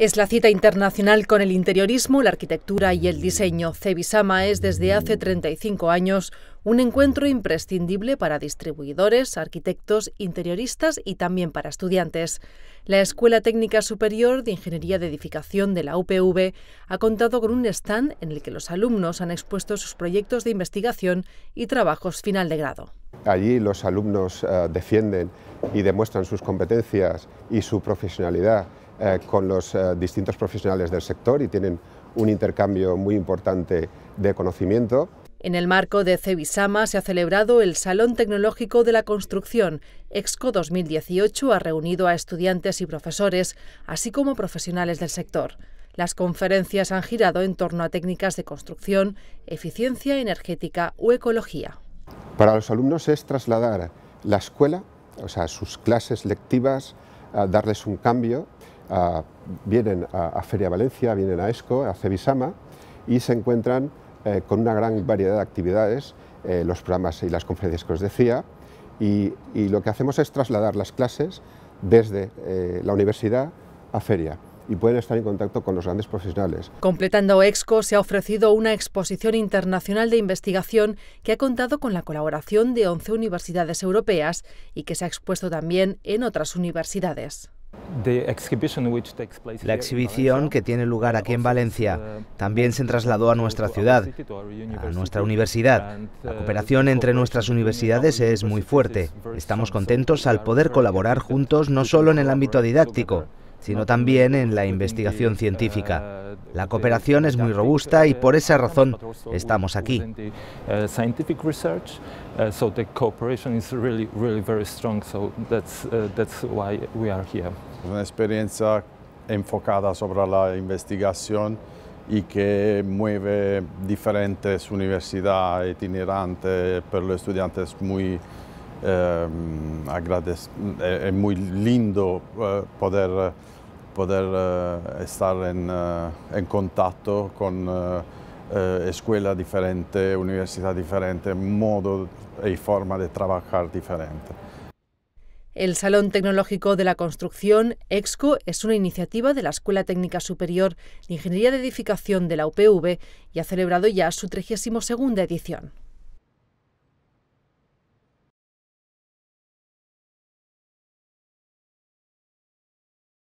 Es la cita internacional con el interiorismo, la arquitectura y el diseño. Cebisama es desde hace 35 años un encuentro imprescindible para distribuidores, arquitectos, interioristas y también para estudiantes. La Escuela Técnica Superior de Ingeniería de Edificación de la UPV ha contado con un stand en el que los alumnos han expuesto sus proyectos de investigación y trabajos final de grado. Allí los alumnos eh, defienden y demuestran sus competencias y su profesionalidad eh, con los eh, distintos profesionales del sector y tienen un intercambio muy importante de conocimiento. En el marco de Cebisama se ha celebrado el Salón Tecnológico de la Construcción. Exco 2018 ha reunido a estudiantes y profesores, así como profesionales del sector. Las conferencias han girado en torno a técnicas de construcción, eficiencia energética o ecología. Para los alumnos es trasladar la escuela, o sea, sus clases lectivas, darles un cambio vienen a, Feria Valencia, vienen a ESCO, a Cebisama y se encuentran eh, con una gran variedad de actividades, eh, los programas y las conferencias que os decía, y, lo que hacemos es trasladar las clases desde eh, la universidad a Feria y pueden estar en contacto con los grandes profesionales. Completando ESCO, se ha ofrecido una exposición internacional de investigación que ha contado con la colaboración de 11 universidades europeas y que se ha expuesto también en otras universidades. La exhibición que tiene lugar aquí en Valencia uh, también se trasladó a nuestra ciudad, a nuestra universidad. Uh, La cooperación entre nuestras universidades es muy fuerte. Estamos contentos al poder colaborar juntos no solo en el ámbito didáctico, sino también en la investigación científica. Eh, la cooperación es muy robusta y por esa eh, razón estamos aquí. Una experiencia enfocada sobre la investigación y que mueve diferentes universidades itinerantes, pero los estudiantes muy Em, eh, es muy lindo eh, poder, eh, poder estar en, contacto con escuelas diferentes, universidades diferentes, modo y forma de trabajar diferente. El Salón Tecnológico de la Construcción, EXCO, es una iniciativa de la Escuela Técnica Superior de Ingeniería de Edificación de la UPV y ha celebrado ya su 32 edición.